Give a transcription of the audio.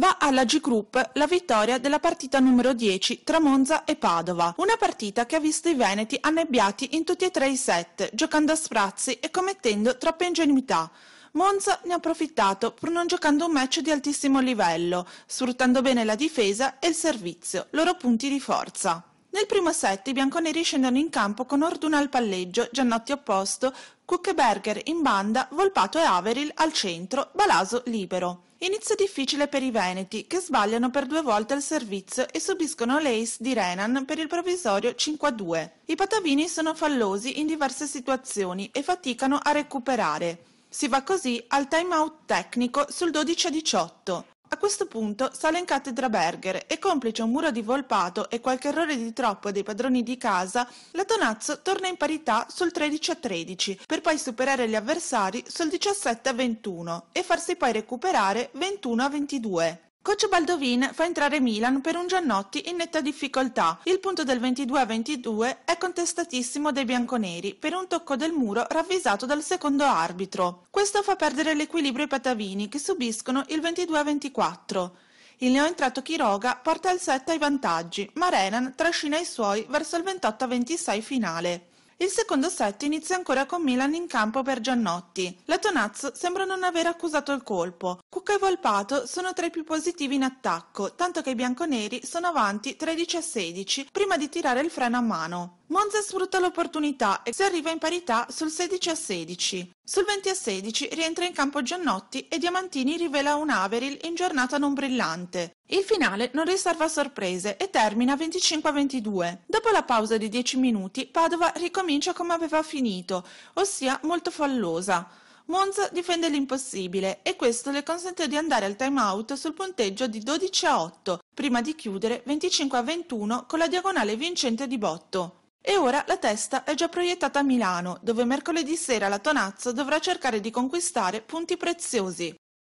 va alla G Group la vittoria della partita numero 10 tra Monza e Padova, una partita che ha visto i Veneti annebbiati in tutti e tre i set, giocando a sprazzi e commettendo troppe ingenuità. Monza ne ha approfittato pur non giocando un match di altissimo livello, sfruttando bene la difesa e il servizio, loro punti di forza. Nel primo set i bianconeri scendono in campo con Orduna al palleggio, Giannotti opposto, Kuckeberger in banda, Volpato e Averil al centro, Balaso libero. Inizio difficile per i veneti, che sbagliano per due volte il servizio e subiscono l'ace di Renan per il provvisorio 5-2. I patavini sono fallosi in diverse situazioni e faticano a recuperare. Si va così al time out tecnico sul 12-18. A questo punto sale in cattedra Berger e complice un muro di Volpato e qualche errore di troppo dei padroni di casa, la Tonazzo torna in parità sul 13 a 13 per poi superare gli avversari sul 17 a 21 e farsi poi recuperare 21 a 22. Coach Baldovin fa entrare Milan per un Giannotti in netta difficoltà. Il punto del 22 a 22 è contestatissimo dai bianconeri per un tocco del muro ravvisato dal secondo arbitro. Questo fa perdere l'equilibrio ai patavini che subiscono il 22 a 24. Il neoentrato Chiroga porta al 7 ai vantaggi, ma Renan trascina i suoi verso il 28 a 26 finale. Il secondo set inizia ancora con Milan in campo per Giannotti. Latonazzo sembra non aver accusato il colpo. Cucca e Volpato sono tra i più positivi in attacco, tanto che i bianconeri sono avanti 13 a 16 prima di tirare il freno a mano. Monza sfrutta l'opportunità e si arriva in parità sul 16 a 16. Sul 20 a 16 rientra in campo Giannotti e Diamantini rivela un Averil in giornata non brillante. Il finale non riserva sorprese e termina 25 a 22. Dopo la pausa di 10 minuti, Padova ricomincia come aveva finito, ossia molto fallosa. Monza difende l'impossibile e questo le consente di andare al time out sul punteggio di 12 a 8, prima di chiudere 25 a 21 con la diagonale vincente di botto. E ora la testa è già proiettata a Milano, dove mercoledì sera la Tonazzo dovrà cercare di conquistare punti preziosi.